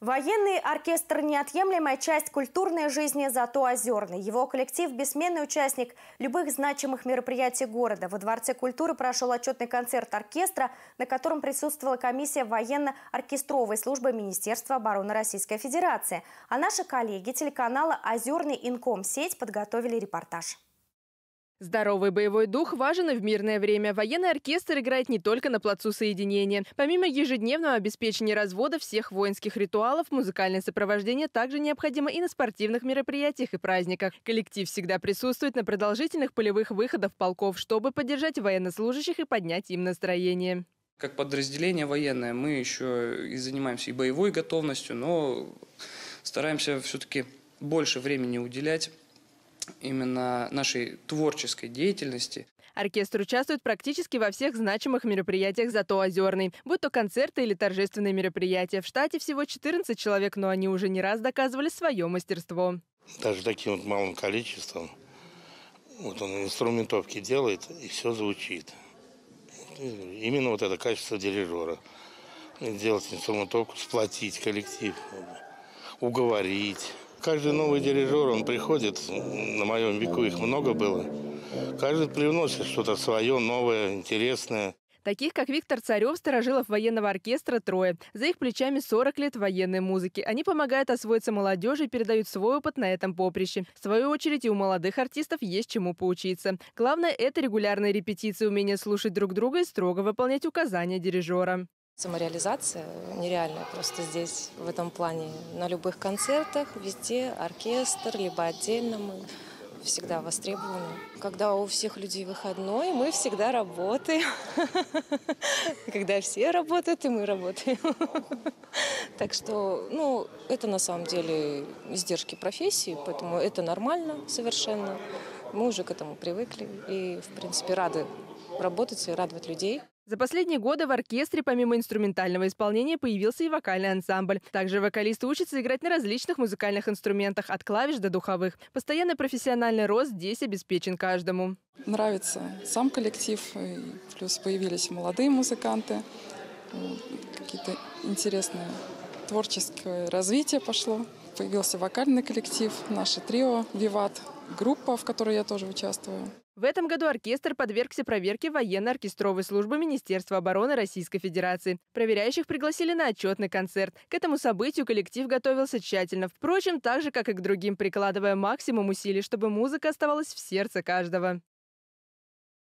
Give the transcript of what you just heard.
Военный оркестр – неотъемлемая часть культурной жизни «Зато Озерный». Его коллектив – бессменный участник любых значимых мероприятий города. Во Дворце культуры прошел отчетный концерт оркестра, на котором присутствовала комиссия военно-оркестровой службы Министерства обороны Российской Федерации. А наши коллеги телеканала «Озерный Инком» сеть подготовили репортаж. Здоровый боевой дух важен и в мирное время. Военный оркестр играет не только на плацу соединения. Помимо ежедневного обеспечения развода всех воинских ритуалов, музыкальное сопровождение также необходимо и на спортивных мероприятиях и праздниках. Коллектив всегда присутствует на продолжительных полевых выходах полков, чтобы поддержать военнослужащих и поднять им настроение. Как подразделение военное мы еще и занимаемся и боевой готовностью, но стараемся все-таки больше времени уделять именно нашей творческой деятельности. Оркестр участвует практически во всех значимых мероприятиях «Зато Озерный», будь то концерты или торжественные мероприятия. В штате всего 14 человек, но они уже не раз доказывали свое мастерство. Даже таким вот малым количеством. Вот он инструментовки делает, и все звучит. Именно вот это качество дирижера. Делать инструментовку, сплотить коллектив, уговорить. Каждый новый дирижер, он приходит, на моем веку их много было. Каждый привносит что-то свое, новое, интересное. Таких, как Виктор Царев, старожилов военного оркестра трое. За их плечами 40 лет военной музыки. Они помогают освоиться молодежи и передают свой опыт на этом поприще. В свою очередь и у молодых артистов есть чему поучиться. Главное – это регулярные репетиции, умение слушать друг друга и строго выполнять указания дирижера. Самореализация нереальная просто здесь, в этом плане. На любых концертах, везде, оркестр, либо отдельно мы всегда востребованы. Когда у всех людей выходной, мы всегда работаем. Когда все работают, и мы работаем. Так что, ну, это на самом деле издержки профессии, поэтому это нормально совершенно. Мы уже к этому привыкли и, в принципе, рады работать и радовать людей. За последние годы в оркестре помимо инструментального исполнения появился и вокальный ансамбль. Также вокалисты учатся играть на различных музыкальных инструментах, от клавиш до духовых. Постоянный профессиональный рост здесь обеспечен каждому. Нравится сам коллектив, плюс появились молодые музыканты, какие-то интересные творческое развитие пошло. Появился вокальный коллектив, наше трио «Виват», группа, в которой я тоже участвую. В этом году оркестр подвергся проверке военно-оркестровой службы Министерства обороны Российской Федерации. Проверяющих пригласили на отчетный концерт. К этому событию коллектив готовился тщательно. Впрочем, так же, как и к другим, прикладывая максимум усилий, чтобы музыка оставалась в сердце каждого.